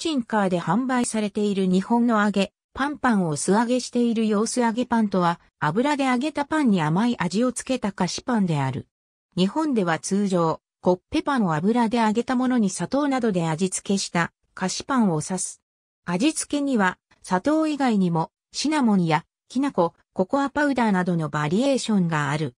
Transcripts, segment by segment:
チンカーで販売されている日本の揚げ、パンパンを素揚げしている様子揚げパンとは、油で揚げたパンに甘い味をつけた菓子パンである。日本では通常、コッペパンを油で揚げたものに砂糖などで味付けした菓子パンを指す。味付けには、砂糖以外にも、シナモンや、きな粉、ココアパウダーなどのバリエーションがある。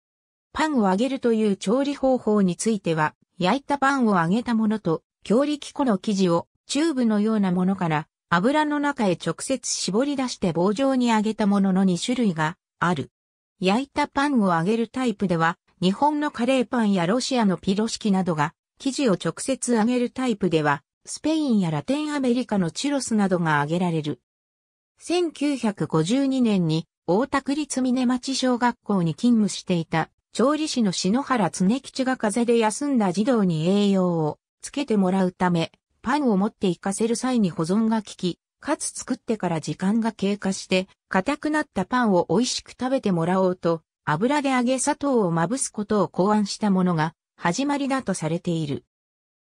パンを揚げるという調理方法については、焼いたパンを揚げたものと、強力粉の生地をチューブのようなものから油の中へ直接絞り出して棒状に揚げたものの2種類がある。焼いたパンを揚げるタイプでは、日本のカレーパンやロシアのピロシキなどが、生地を直接揚げるタイプでは、スペインやラテンアメリカのチュロスなどが揚げられる。1952年に大田区立峰町小学校に勤務していた調理師の篠原常吉が風邪で休んだ児童に栄養をつけてもらうため、パンを持って行かせる際に保存が効き、かつ作ってから時間が経過して、硬くなったパンを美味しく食べてもらおうと、油で揚げ砂糖をまぶすことを考案したものが、始まりだとされている。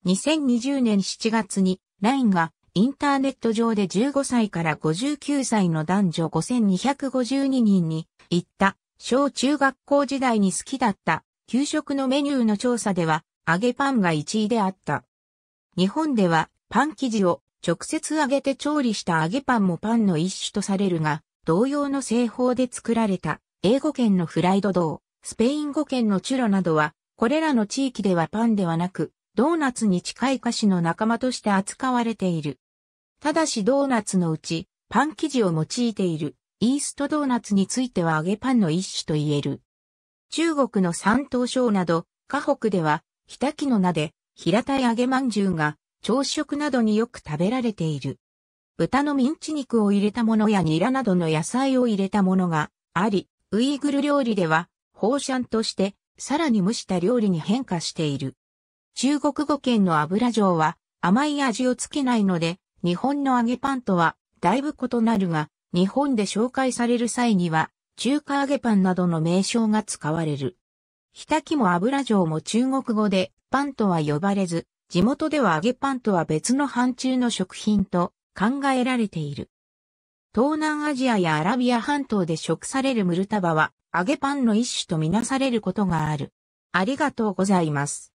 2020年7月に、LINE が、インターネット上で15歳から59歳の男女5252人に、行った、小中学校時代に好きだった、給食のメニューの調査では、揚げパンが1位であった。日本ではパン生地を直接揚げて調理した揚げパンもパンの一種とされるが、同様の製法で作られた英語圏のフライドドー、スペイン語圏のチュロなどは、これらの地域ではパンではなく、ドーナツに近い菓子の仲間として扱われている。ただしドーナツのうち、パン生地を用いているイーストドーナツについては揚げパンの一種と言える。中国の山東省など、河北では、北木の名で平たい揚げまんじゅうが朝食などによく食べられている。豚のミンチ肉を入れたものやニラなどの野菜を入れたものがあり、ウイグル料理では、放シャンとして、さらに蒸した料理に変化している。中国語圏の油状は甘い味をつけないので、日本の揚げパンとはだいぶ異なるが、日本で紹介される際には、中華揚げパンなどの名称が使われる。ひたきも油状も中国語でパンとは呼ばれず、地元では揚げパンとは別の範疇の食品と考えられている。東南アジアやアラビア半島で食されるムルタバは揚げパンの一種とみなされることがある。ありがとうございます。